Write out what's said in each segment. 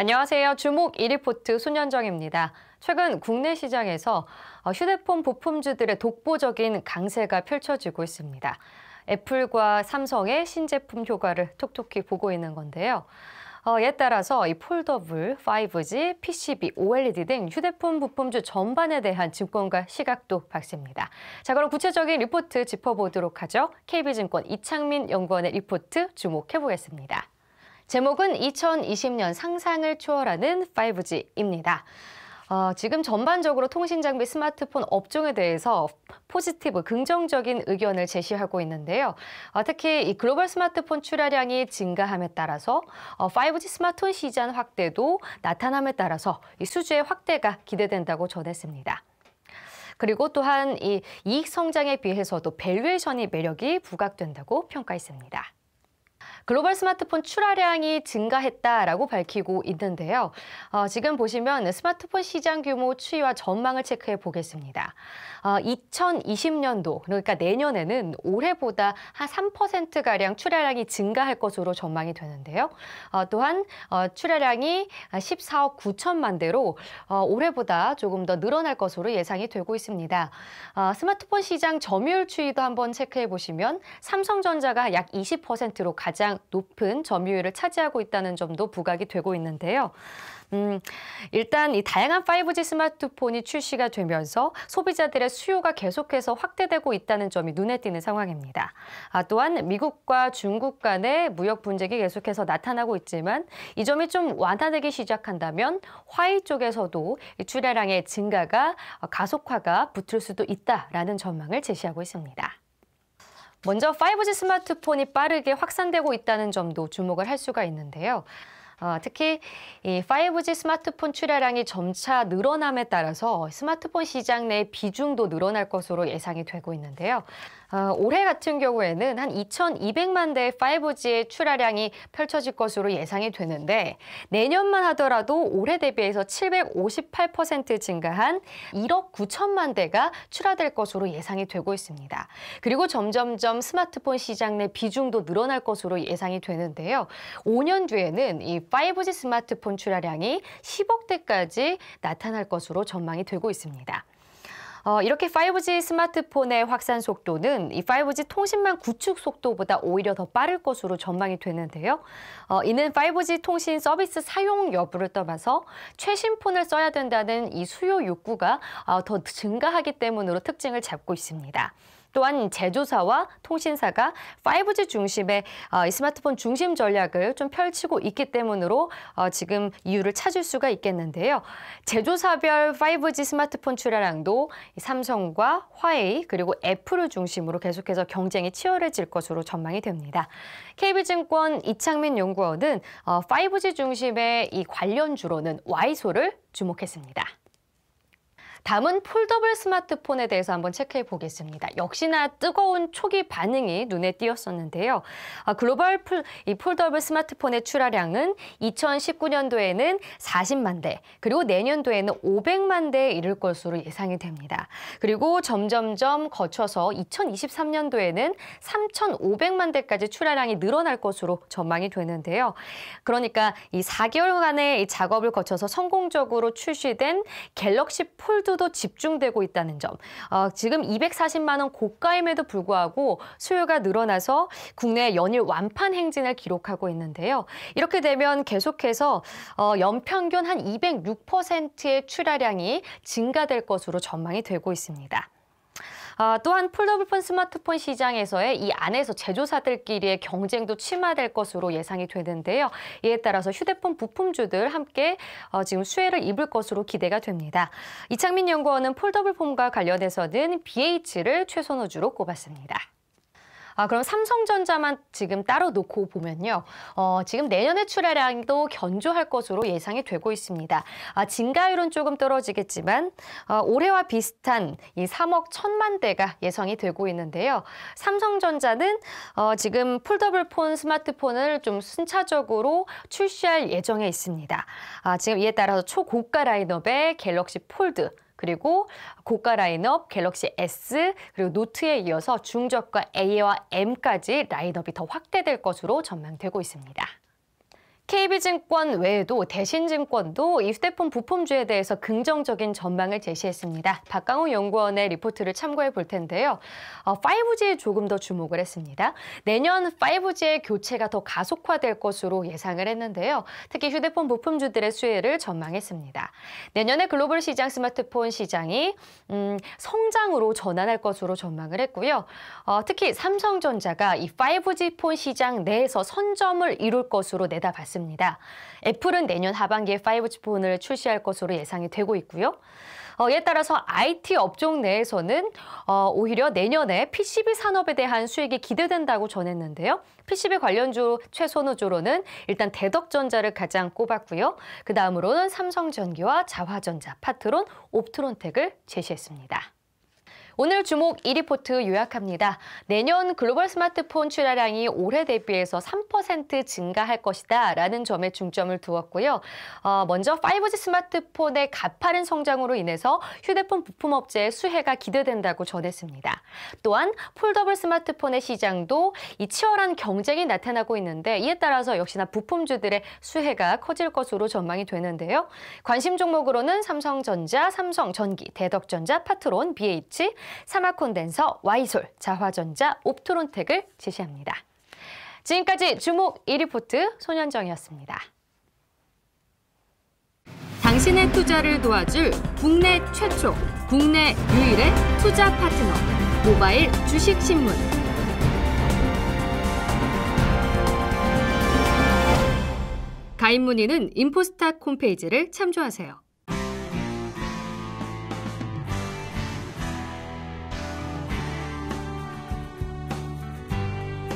안녕하세요. 주목 1리포트 손현정입니다. 최근 국내 시장에서 어, 휴대폰 부품주들의 독보적인 강세가 펼쳐지고 있습니다. 애플과 삼성의 신제품 효과를 톡톡히 보고 있는 건데요. 어, 에 따라서 이 폴더블, 5G, PCB, OLED 등 휴대폰 부품주 전반에 대한 증권가 시각도 밝습니다. 자, 그럼 구체적인 리포트 짚어보도록 하죠. KB증권 이창민 연구원의 리포트 주목해보겠습니다. 제목은 2020년 상상을 초월하는 5G입니다. 어, 지금 전반적으로 통신 장비 스마트폰 업종에 대해서 포지티브 긍정적인 의견을 제시하고 있는데요. 어, 특히 이 글로벌 스마트폰 출하량이 증가함에 따라서 어, 5G 스마트폰 시장 확대도 나타남에 따라서 이 수주의 확대가 기대된다고 전했습니다. 그리고 또한 이 이익 성장에 비해서도 밸류에이션이 매력이 부각된다고 평가했습니다. 글로벌 스마트폰 출하량이 증가했다라고 밝히고 있는데요. 어, 지금 보시면 스마트폰 시장 규모 추이와 전망을 체크해 보겠습니다. 어, 2020년도 그러니까 내년에는 올해보다 한 3%가량 출하량이 증가할 것으로 전망이 되는데요. 어, 또한 어, 출하량이 14억 9천만 대로 어, 올해보다 조금 더 늘어날 것으로 예상이 되고 있습니다. 어, 스마트폰 시장 점유율 추이도 한번 체크해 보시면 삼성전자가 약 20%로 가장 가장 높은 점유율을 차지하고 있다는 점도 부각이 되고 있는데요. 음, 일단 이 다양한 5G 스마트폰이 출시가 되면서 소비자들의 수요가 계속해서 확대되고 있다는 점이 눈에 띄는 상황입니다. 아, 또한 미국과 중국 간의 무역 분쟁이 계속해서 나타나고 있지만 이 점이 좀 완화되기 시작한다면 화이 쪽에서도 출하량의 증가가 어, 가속화가 붙을 수도 있다라는 전망을 제시하고 있습니다. 먼저 5G 스마트폰이 빠르게 확산되고 있다는 점도 주목을 할 수가 있는데요. 어, 특히 이 5G 스마트폰 출하량이 점차 늘어남에 따라서 스마트폰 시장 내 비중도 늘어날 것으로 예상이 되고 있는데요. 아, 올해 같은 경우에는 한 2,200만 대의 5G의 출하량이 펼쳐질 것으로 예상이 되는데 내년만 하더라도 올해 대비해서 758% 증가한 1억 9천만 대가 출하될 것으로 예상이 되고 있습니다. 그리고 점점점 스마트폰 시장 내 비중도 늘어날 것으로 예상이 되는데요. 5년 뒤에는 이 5G 스마트폰 출하량이 10억 대까지 나타날 것으로 전망이 되고 있습니다. 어, 이렇게 5G 스마트폰의 확산 속도는 이 5G 통신망 구축 속도보다 오히려 더 빠를 것으로 전망이 되는데요. 어, 이는 5G 통신 서비스 사용 여부를 떠나서 최신 폰을 써야 된다는 이 수요 욕구가 어, 더 증가하기 때문으로 특징을 잡고 있습니다. 또한 제조사와 통신사가 5G 중심의 어, 스마트폰 중심 전략을 좀 펼치고 있기 때문으로 어, 지금 이유를 찾을 수가 있겠는데요. 제조사별 5G 스마트폰 출하량도 삼성과 화웨이 그리고 애플을 중심으로 계속해서 경쟁이 치열해질 것으로 전망이 됩니다. KB증권 이창민 연구원은 5G 어, 중심의 이 관련주로는 Y소를 주목했습니다. 다음은 폴더블 스마트폰에 대해서 한번 체크해 보겠습니다. 역시나 뜨거운 초기 반응이 눈에 띄었었는데요. 아, 글로벌 풀, 이 폴더블 스마트폰의 출하량은 2019년도에는 40만 대, 그리고 내년도에는 500만 대에 이를 것으로 예상이 됩니다. 그리고 점점점 거쳐서 2023년도에는 3,500만 대까지 출하량이 늘어날 것으로 전망이 되는데요. 그러니까 이 4개월간의 이 작업을 거쳐서 성공적으로 출시된 갤럭시 폴드 수 집중되고 있다는 점. 어, 지금 240만 원 고가임에도 불구하고 수요가 늘어나서 국내 연일 완판 행진을 기록하고 있는데요. 이렇게 되면 계속해서 어, 연평균 한 206%의 출하량이 증가될 것으로 전망이 되고 있습니다. 아, 또한 폴더블폰 스마트폰 시장에서의 이 안에서 제조사들끼리의 경쟁도 침화될 것으로 예상이 되는데요. 이에 따라서 휴대폰 부품주들 함께 어, 지금 수혜를 입을 것으로 기대가 됩니다. 이창민 연구원은 폴더블폰과 관련해서는 BH를 최선호주로 꼽았습니다. 아, 그럼 삼성전자만 지금 따로 놓고 보면요. 어, 지금 내년에 출하량도 견조할 것으로 예상이 되고 있습니다. 아, 증가율은 조금 떨어지겠지만 어, 올해와 비슷한 이 3억 1 천만 대가 예상이 되고 있는데요. 삼성전자는 어, 지금 폴더블폰 스마트폰을 좀 순차적으로 출시할 예정에 있습니다. 아, 지금 이에 따라서 초고가 라인업의 갤럭시 폴드, 그리고 고가 라인업 갤럭시 S 그리고 노트에 이어서 중저가 A와 M까지 라인업이 더 확대될 것으로 전망되고 있습니다. KB증권 외에도 대신증권도 이 휴대폰 부품주에 대해서 긍정적인 전망을 제시했습니다. 박강호 연구원의 리포트를 참고해 볼 텐데요. 5G에 어, 조금 더 주목을 했습니다. 내년 5G의 교체가 더 가속화될 것으로 예상을 했는데요. 특히 휴대폰 부품주들의 수혜를 전망했습니다. 내년에 글로벌 시장 스마트폰 시장이 음, 성장으로 전환할 것으로 전망을 했고요. 어, 특히 삼성전자가 이 5G 폰 시장 내에서 선점을 이룰 것으로 내다봤습니다. 있습니다. 애플은 내년 하반기에 5G 폰을 출시할 것으로 예상이 되고 있고요. 어, 이에 따라서 IT 업종 내에서는 어, 오히려 내년에 PCB 산업에 대한 수익이 기대된다고 전했는데요. PCB 관련주 최선호조로는 일단 대덕전자를 가장 꼽았고요. 그 다음으로는 삼성전기와 자화전자, 파트론, 옵트론텍을 제시했습니다. 오늘 주목 1리포트 요약합니다. 내년 글로벌 스마트폰 출하량이 올해 대비해서 3% 증가할 것이다 라는 점에 중점을 두었고요. 어, 먼저 5G 스마트폰의 가파른 성장으로 인해서 휴대폰 부품업체의 수혜가 기대된다고 전했습니다. 또한 폴더블 스마트폰의 시장도 이 치열한 경쟁이 나타나고 있는데 이에 따라서 역시나 부품주들의 수혜가 커질 것으로 전망이 되는데요. 관심 종목으로는 삼성전자, 삼성전기, 대덕전자, 파트론, BH, 사마콘덴서, 와이솔, 자화전자, 옵토론텍을 제시합니다. 지금까지 주목 1리포트 소년정이었습니다. 당신의 투자를 도와줄 국내 최초, 국내 유일의 투자 파트너 모바일 주식신문 가입 문의는 인포스탁 홈페이지를 참조하세요.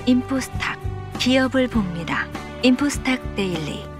인포스탁 기업을 봅니다. 인포스탁 데일리